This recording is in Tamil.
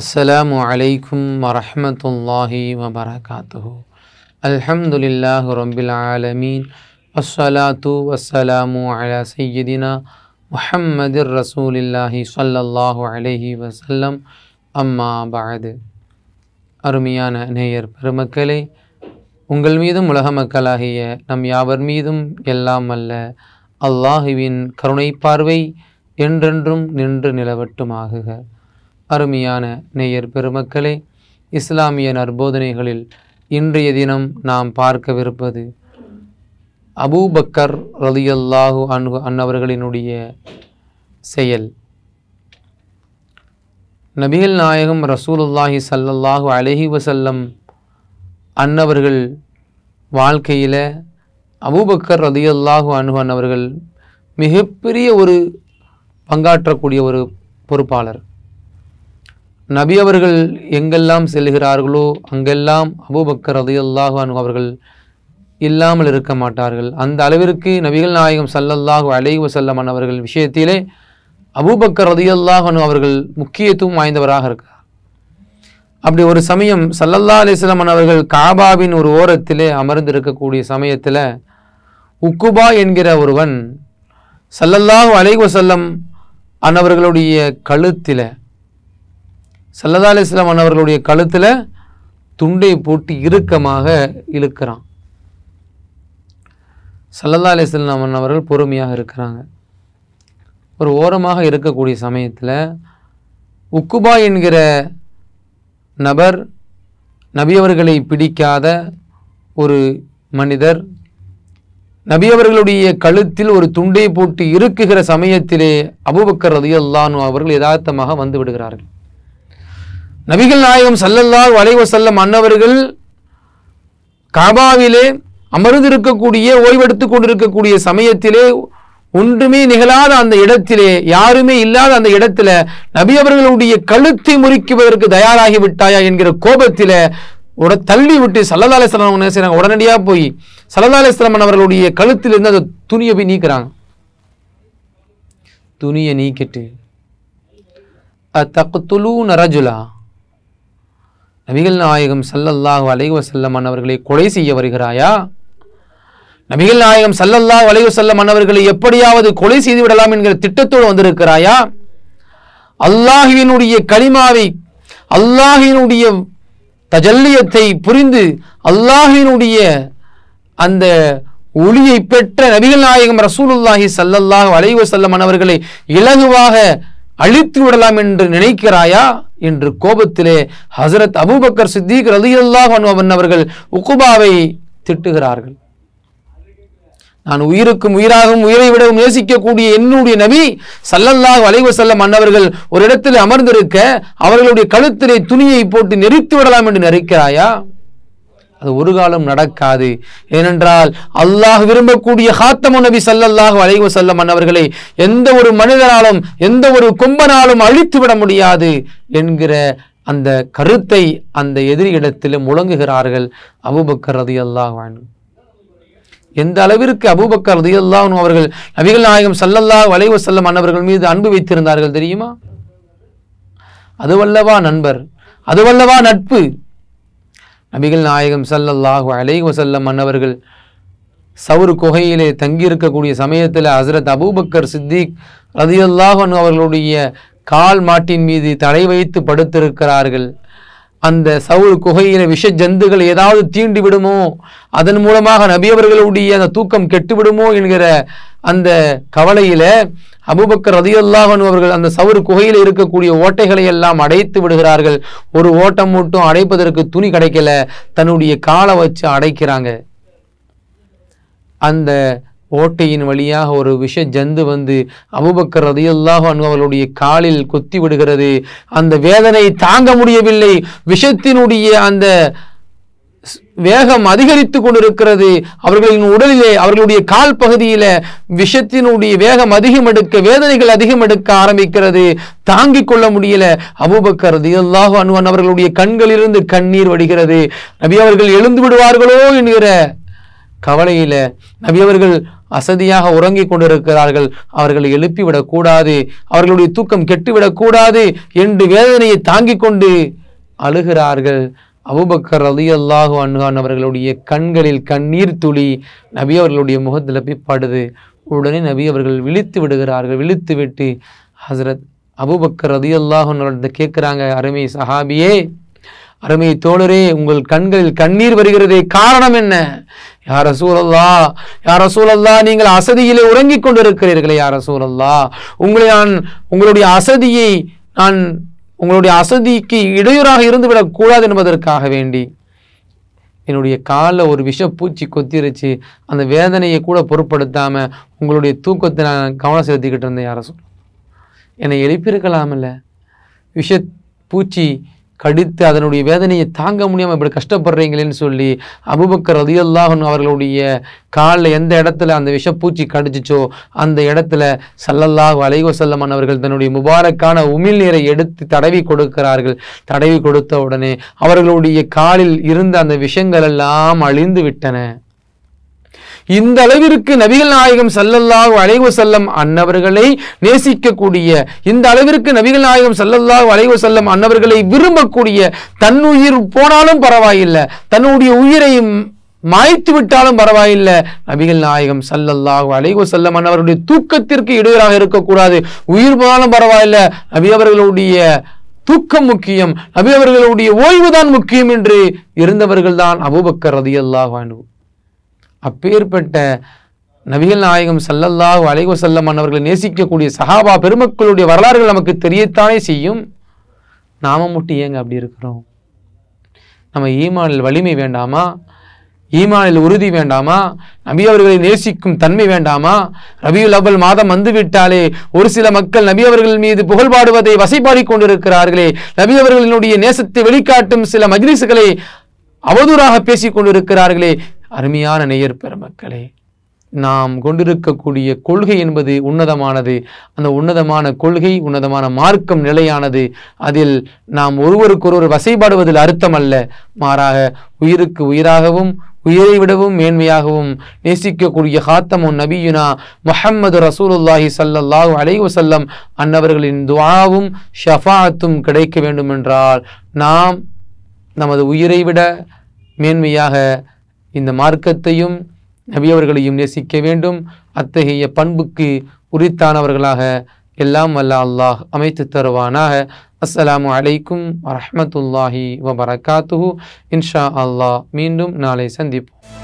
அஸ்ஸலாமு அலைக்கும் வரஹமத்துல்லாஹி வபரகாத்துஹு அல்ஹம்துலில்லாஹ் ரொம்பில் ஆலமீன் வஸ்ஸலாத்து வஸ்ஸலாமு அலா சையதினா முஹம்மது ரசூலில்லாஹி சல்லல்லாஹு அலஹி வசல்லம் அம்மா பாது அருமையான நேயர் பெருமக்களே உங்கள் மீதும் உலக மக்களாகிய நம் யாவர் மீதும் எல்லாம் அல்ல அல்லாஹுவின் கருணை பார்வை என்றென்றும் நின்று நிலவட்டுமாகுக அருமையான நேயர் பெருமக்களே இஸ்லாமிய நற்போதனைகளில் இன்றைய தினம் நாம் பார்க்கவிருப்பது அபூபக்கர் ரலியல்லாஹு அன்பு அன்னவர்களினுடைய செயல் நபிகள் நாயகம் ரசூலுல்லாஹி சல்லல்லாஹு அலஹி வசல்லம் அன்னவர்கள் வாழ்க்கையில் அபூபக்கர் ரதியல்லாஹு அன்பு அன்னவர்கள் மிகப்பெரிய ஒரு பங்காற்றக்கூடிய ஒரு பொறுப்பாளர் நபி அவர்கள் எங்கெல்லாம் செல்கிறார்களோ அங்கெல்லாம் அபூபக்கர் ரதையல்லாஹான் அவர்கள் இல்லாமல் இருக்க மாட்டார்கள் அந்த அளவிற்கு நபிகள் நாயகம் சல்லல்லாஹு அலை வசல்லமன் அவர்கள் விஷயத்திலே அபுபக்கர் ரதியல்லாஹனு அவர்கள் முக்கியத்துவம் வாய்ந்தவராக இருக்கிறார் அப்படி ஒரு சமயம் சல்லல்லா அலிஸ்லமன் அவர்கள் காபாவின் ஒரு ஓரத்திலே அமர்ந்திருக்கக்கூடிய சமயத்தில் உக்குபா என்கிற ஒருவன் சல்லல்லாஹு அலை வசல்லம் அன்னவர்களுடைய கழுத்தில் சல்லதா அலிஸ்லாம் அவர்களுடைய கழுத்தில் துண்டை போட்டு இறுக்கமாக இழுக்கிறான் சல்லதா அலிஸ்லாம் அவர்கள் பொறுமையாக இருக்கிறாங்க ஒரு ஓரமாக இருக்கக்கூடிய சமயத்தில் உக்குபா என்கிற நபர் நபியவர்களை பிடிக்காத ஒரு மனிதர் நபியவர்களுடைய கழுத்தில் ஒரு துண்டை போட்டு இருக்குகிற சமயத்திலே அபுபக்கர் ரதியல்லானு அவர்கள் யதார்த்தமாக வந்து விடுகிறார்கள் நபிகள் நாயகம் சல்லல்லா வளைவ செல்ல மன்னவர்கள் காபாவிலே அமர்ந்திருக்கக்கூடிய ஓய்வெடுத்து கொண்டிருக்கக்கூடிய சமயத்திலே ஒன்றுமே நிகழாத அந்த இடத்திலே யாருமே இல்லாத அந்த இடத்துல நபி அவர்களுடைய கழுத்தை முறிக்குவதற்கு தயாராகி விட்டாயா என்கிற கோபத்தில உட தள்ளி விட்டு சல்லதாலேஸ்வரம் என்ன செய்யறாங்க உடனடியாக போய் சல்லதாலேஸ்வரமன் அவர்களுடைய அவர்களுடைய கழுத்திலிருந்து அந்த துணியை போய் நீக்கிறாங்க துணியை நீக்கிட்டு நரஜுலா நபிகள் நாயகம் சல்லல்லாஹு செல்ல அன்னவர்களை கொலை செய்ய வருகிறாயா நபிகள் நாயகம் சல்லல்லாஹ் செல்ல அன்னவர்களை எப்படியாவது கொலை செய்து விடலாம் என்கிற திட்டத்தோடு வந்திருக்கிறாயா அல்லாஹுவினுடைய களிமாவை அல்லாஹினுடைய தஜல்லியத்தை புரிந்து அல்லாஹினுடைய அந்த ஒளியை பெற்ற நபிகள் நாயகம் ரசூலுல்லாஹி சல்லல்லாஹ் செல்ல அன்னவர்களை இலகுவாக அழித்து விடலாம் என்று நினைக்கிறாயா என்று கோபத்திலே ஹசரத் அபுபக்கர் சித்திக் ரலியல்லாஹன் அவர்கள் உகுபாவை திட்டுகிறார்கள் நான் உயிருக்கும் உயிராகவும் உயிரை விடவும் நேசிக்கக்கூடிய என்னுடைய நபி சல்லல்லாஹ் வளைவு செல்ல மன்னவர்கள் ஒரு இடத்தில் அமர்ந்திருக்க அவர்களுடைய கழுத்திலே துணியை போட்டு நெறித்து விடலாம் என்று நினைக்கிறாயா அது ஒரு காலம் நடக்காது ஏனென்றால் அல்லாஹ் விரும்பக்கூடிய ஹாத்தமு நபி சல்லல்லாஹு அலைவு செல்லம் அன்னவர்களை எந்த ஒரு மனிதனாலும் எந்த ஒரு கும்பனாலும் அழித்து விட முடியாது என்கிற அந்த கருத்தை அந்த எதிரி இடத்தில் முழங்குகிறார்கள் அபுபக்கர் ரதி அல்லாஹான் எந்த அளவிற்கு அபுபக்கர் ரதி அல்லாஹ் அவர்கள் நபிகள் நாயகம் சல்லல்லாஹ் வளைவு செல்லம் அன்னவர்கள் மீது அன்பு வைத்திருந்தார்கள் தெரியுமா அதுவல்லவா நண்பர் அதுவல்லவா நட்பு நபிகள் நாயகம் சல்லல்லாஹு அலை வசல்லம் மன்னவர்கள் சவுர் குகையிலே தங்கியிருக்கக்கூடிய சமயத்தில் ஹசரத் அபூபக்கர் சித்திக் ரதியல்லாஹன் அவர்களுடைய கால் மாட்டின் மீது தடை வைத்து படுத்திருக்கிறார்கள் அந்த சவுர் குகையில விஷ ஜந்துகள் ஏதாவது தீண்டி விடுமோ அதன் மூலமாக நபியவர்களுடைய அந்த தூக்கம் கெட்டுவிடுமோ என்கிற அந்த கவலையில அபுபக்கர் ரதியுல்லாஹன் அவர்கள் அந்த சவுறு குகையில் இருக்கக்கூடிய ஓட்டைகளை எல்லாம் அடைத்து விடுகிறார்கள் ஒரு ஓட்டம் மட்டும் அடைப்பதற்கு துணி கிடைக்கல தன்னுடைய காலை வச்சு அடைக்கிறாங்க அந்த ஓட்டையின் வழியாக ஒரு விஷ ஜந்து வந்து அபுபக்கர் ரதியுல்லாஹ் அவர்களுடைய காலில் கொத்தி விடுகிறது அந்த வேதனை தாங்க முடியவில்லை விஷத்தினுடைய அந்த வேகம் அதிகரித்து கொண்டிருக்கிறது அவர்களின் உடலிலே அவர்களுடைய கால் பகுதியில விஷத்தினுடைய வேகம் அதிகம் எடுக்க வேதனைகள் அதிகம் எடுக்க ஆரம்பிக்கிறது தாங்கிக் கொள்ள முடியல அபுபக்கர் எல்லாக அனுவன் அவர்களுடைய கண்களிலிருந்து கண்ணீர் வடிகிறது நபி அவர்கள் எழுந்து விடுவார்களோ என்கிற கவலையில நபி அவர்கள் அசதியாக உறங்கிக் கொண்டிருக்கிறார்கள் அவர்களை கூடாது அவர்களுடைய தூக்கம் கூடாது என்று வேதனையை தாங்கிக் கொண்டு அழுகிறார்கள் அபுபக்கர் அலி அல்லாஹு அன்ஹான் அவர்களுடைய கண்களில் கண்ணீர் துளி நபி அவர்களுடைய முகத்தில் பிப்பாடுது உடனே நபி அவர்கள் விழித்து விடுகிறார்கள் விழித்து விட்டு ஹசரத் அபுபக்கர் அலி அல்லாஹன்கிட்ட கேட்குறாங்க அருமை சஹாபியே அருமை தோழரே உங்கள் கண்களில் கண்ணீர் வருகிறதே காரணம் என்ன யார சூழல்லா யார சூழல்லா நீங்கள் அசதியிலே உறங்கிக் கொண்டிருக்கிறீர்களே யார சூழல்லா உங்களை நான் உங்களுடைய அசதியை நான் உங்களுடைய அசதிக்கு இடையூறாக இருந்து விடக்கூடாது என்பதற்காக வேண்டி என்னுடைய காலில் ஒரு விஷப்பூச்சி கொத்திருச்சு அந்த வேதனையை கூட பொருட்படுத்தாமல் உங்களுடைய தூக்கத்தை நான் கவனம் செலுத்திக்கிட்டு இருந்தேன் யாரை என்னை எழுப்பியிருக்கலாமில்ல விஷ பூச்சி கடித்து அதனுடைய வேதனையை தாங்க முடியாமல் இப்படி கஷ்டப்படுறீங்களேன்னு சொல்லி அபுபக்கர் ரதியல்லாஹன் அவர்களுடைய காலில் எந்த இடத்துல அந்த விஷப்பூச்சி கடிச்சிச்சோ அந்த இடத்துல சல்லல்லாஹ் அலைவசல்லமன் அவர்கள் தன்னுடைய முபாரக்கான உமிழ் நீரை எடுத்து தடவி கொடுக்கிறார்கள் தடவி கொடுத்த உடனே அவர்களுடைய காலில் இருந்த அந்த விஷங்கள் எல்லாம் அழிந்து விட்டன இந்த அளவிற்கு நபிகள் நாயகம் சல்லல்லாஹ் அலைவு செல்லம் அன்னவர்களை நேசிக்கக்கூடிய இந்த அளவிற்கு நபிகள் நாயகம் சல்லல்லாஹ் அலைவு செல்லம் அன்னவர்களை விரும்பக்கூடிய தன் உயிர் போனாலும் பரவாயில்லை தன்னுடைய உயிரையும் மாய்த்து விட்டாலும் பரவாயில்லை நபிகள் நாயகம் சல்லல்லாஹ் அழைவு செல்லம் அவருடைய தூக்கத்திற்கு இடையூறாக இருக்கக்கூடாது உயிர் போனாலும் பரவாயில்லை நபி அவர்களுடைய தூக்கம் முக்கியம் நபி அவர்களுடைய ஓய்வுதான் முக்கியம் என்று இருந்தவர்கள்தான் அபுபக்கர் ரதி வாழ்வு அப்பேற்பட்ட நபிகள் நாயகம் சல்லல்லா அலைவ செல்லமான் அவர்களை நேசிக்கக்கூடிய சஹாபா பெருமக்களுடைய வரலாறுகள் நமக்கு தெரியத்தானே செய்யும் நாம மட்டும் ஏங்க அப்படி இருக்கிறோம் நம்ம ஈமானில் வலிமை வேண்டாமா ஈமானில் உறுதி வேண்டாமா நபி அவர்களை நேசிக்கும் தன்மை வேண்டாமா ரபியுல் அவ்வல் மாதம் வந்துவிட்டாலே ஒரு சில மக்கள் நபி அவர்கள் மீது புகழ்பாடுவதை பாடுவதை வசைபாடி கொண்டிருக்கிறார்களே நபி அவர்களினுடைய நேசத்தை வெளிக்காட்டும் சில மஜ்லிசுகளை அவதூறாக பேசிக் கொண்டிருக்கிறார்களே அருமையான நேயர் பெருமக்களே நாம் கொண்டிருக்கக்கூடிய கொள்கை என்பது உன்னதமானது அந்த உன்னதமான கொள்கை உன்னதமான மார்க்கம் நிலையானது அதில் நாம் ஒருவருக்கொருவர் வசைபாடுவதில் அர்த்தம் அல்ல மாறாக உயிருக்கு உயிராகவும் உயிரை விடவும் மேன்மையாகவும் நேசிக்கக்கூடிய ஹாத்தமோ நபியுனா முஹம்மது ரசூலுல்லாஹி சல்லல்லாஹு அலைவசல்லம் அன்னவர்களின் துவாவும் ஷஃபாத்தும் கிடைக்க வேண்டுமென்றால் நாம் நமது உயிரை விட மேன்மையாக இந்த மார்க்கத்தையும் நபியவர்களையும் நேசிக்க வேண்டும் அத்தகைய பண்புக்கு உரித்தானவர்களாக எல்லாம் வல்ல அல்லாஹ் அமைத்து தருவானாக அஸ்ஸலாமு அலைக்கும் வரமத்துல்லாஹி வபரகாத்துஹு இன்ஷா அல்லாஹ் மீண்டும் நாளை சந்திப்போம்